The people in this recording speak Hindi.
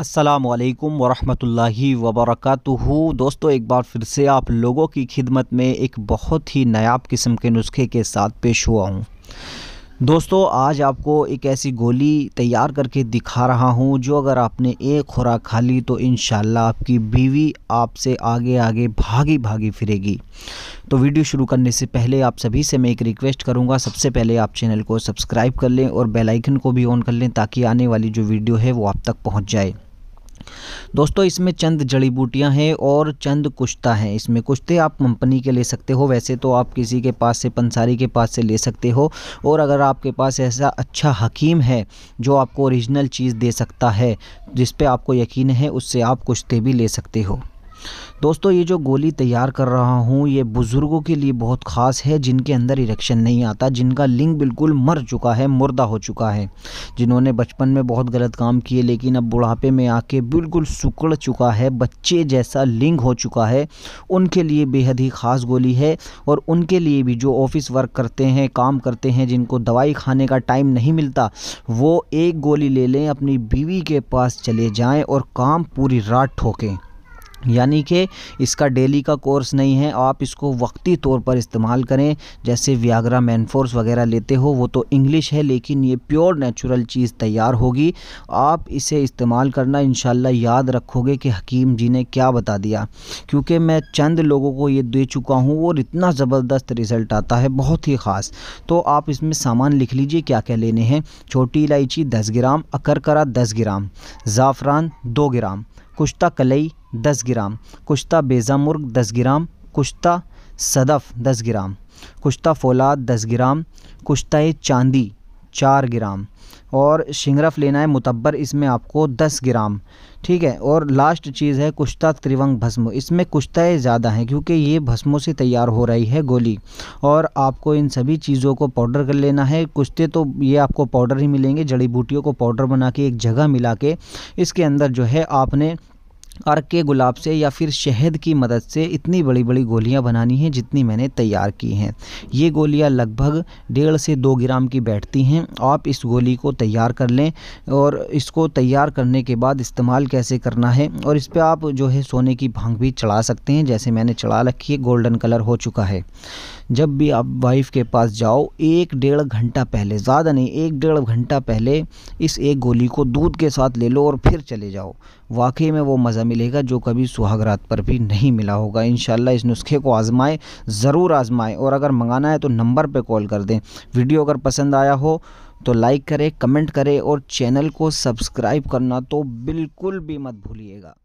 असलकम वरहमतुल्लाहि वबरकatuhu दोस्तों एक बार फिर से आप लोगों की खिदमत में एक बहुत ही नायाब किस्म के नुस्खे के साथ पेश हुआ हूँ दोस्तों आज आपको एक ऐसी गोली तैयार करके दिखा रहा हूं जो अगर आपने एक खुराक खा ली तो इन आपकी बीवी आपसे आगे आगे भागी भागी फिरेगी तो वीडियो शुरू करने से पहले आप सभी से मैं एक रिक्वेस्ट करूंगा सबसे पहले आप चैनल को सब्सक्राइब कर लें और बेल आइकन को भी ऑन कर लें ताकि आने वाली जो वीडियो है वो आप तक पहुँच जाए दोस्तों इसमें चंद जड़ी बूटियाँ हैं और चंद कुश्ता हैं इसमें कुश्ते आप कंपनी के ले सकते हो वैसे तो आप किसी के पास से पंसारी के पास से ले सकते हो और अगर आपके पास ऐसा अच्छा हकीम है जो आपको ओरिजिनल चीज़ दे सकता है जिस पे आपको यकीन है उससे आप कुश्ते भी ले सकते हो दोस्तों ये जो गोली तैयार कर रहा हूँ ये बुज़ुर्गों के लिए बहुत ख़ास है जिनके अंदर इरेक्शन नहीं आता जिनका लिंग बिल्कुल मर चुका है मुर्दा हो चुका है जिन्होंने बचपन में बहुत गलत काम किए लेकिन अब बुढ़ापे में आके बिल्कुल सुकड़ चुका है बच्चे जैसा लिंग हो चुका है उनके लिए बेहद ही ख़ास गोली है और उनके लिए भी जो ऑफिस वर्क करते हैं काम करते हैं जिनको दवाई खाने का टाइम नहीं मिलता वो एक गोली ले लें अपनी बीवी के पास चले जाएँ और काम पूरी रात ठोकें यानी कि इसका डेली का कोर्स नहीं है आप इसको वक्ती तौर पर इस्तेमाल करें जैसे व्यागरा मैनफोर्स वगैरह लेते हो वो तो इंग्लिश है लेकिन ये प्योर नेचुरल चीज़ तैयार होगी आप इसे इस्तेमाल करना इन याद रखोगे कि हकीम जी ने क्या बता दिया क्योंकि मैं चंद लोगों को ये दे चुका हूँ और इतना ज़बरदस्त रिज़ल्ट आता है बहुत ही ख़ास तो आप इसमें सामान लिख लीजिए क्या क्या लेने हैं छोटी इलायची दस ग्राम अकरकरा दस ग्राम ज़ाफ़रान दो ग्राम कुश्ता कलई दस ग्राम कुश्ता बेज़ा मुर्ग दस ग्राम कुश्ता सदफ़ दस ग्राम कुश्ता फौलाद दस ग्राम कुश्ता चांदी चार ग्राम और शिंगरफ लेना है मुतबर इसमें आपको दस ग्राम ठीक है और लास्ट चीज़ है कुश्ता त्रिवंग भस्म इसमें कुश्ताएँ ज़्यादा हैं क्योंकि ये भस्मों से तैयार हो रही है गोली और आपको इन सभी चीज़ों को पाउडर कर लेना है कुश्ते तो ये आपको पाउडर ही मिलेंगे जड़ी बूटियों को पाउडर बना के एक जगह मिला के इसके अंदर जो है आपने अर्क के गुलाब से या फिर शहद की मदद से इतनी बड़ी बड़ी गोलियां बनानी हैं जितनी मैंने तैयार की हैं ये गोलियां लगभग डेढ़ से दो ग्राम की बैठती हैं आप इस गोली को तैयार कर लें और इसको तैयार करने के बाद इस्तेमाल कैसे करना है और इस पर आप जो है सोने की भांग भी चढ़ा सकते हैं जैसे मैंने चढ़ा रखी है गोल्डन कलर हो चुका है जब भी आप वाइफ के पास जाओ एक डेढ़ घंटा पहले ज़्यादा नहीं एक डेढ़ घंटा पहले इस एक गोली को दूध के साथ ले लो और फिर चले जाओ वाकई में वो मज़ा मज़ा मिलेगा जो कभी सुहागरात पर भी नहीं मिला होगा इन इस नुस्खे को आज़माएँ ज़रूर आज़माएँ और अगर मंगाना है तो नंबर पर कॉल कर दें वीडियो अगर पसंद आया हो तो लाइक करें कमेंट करें और चैनल को सब्सक्राइब करना तो बिल्कुल भी मत भूलिएगा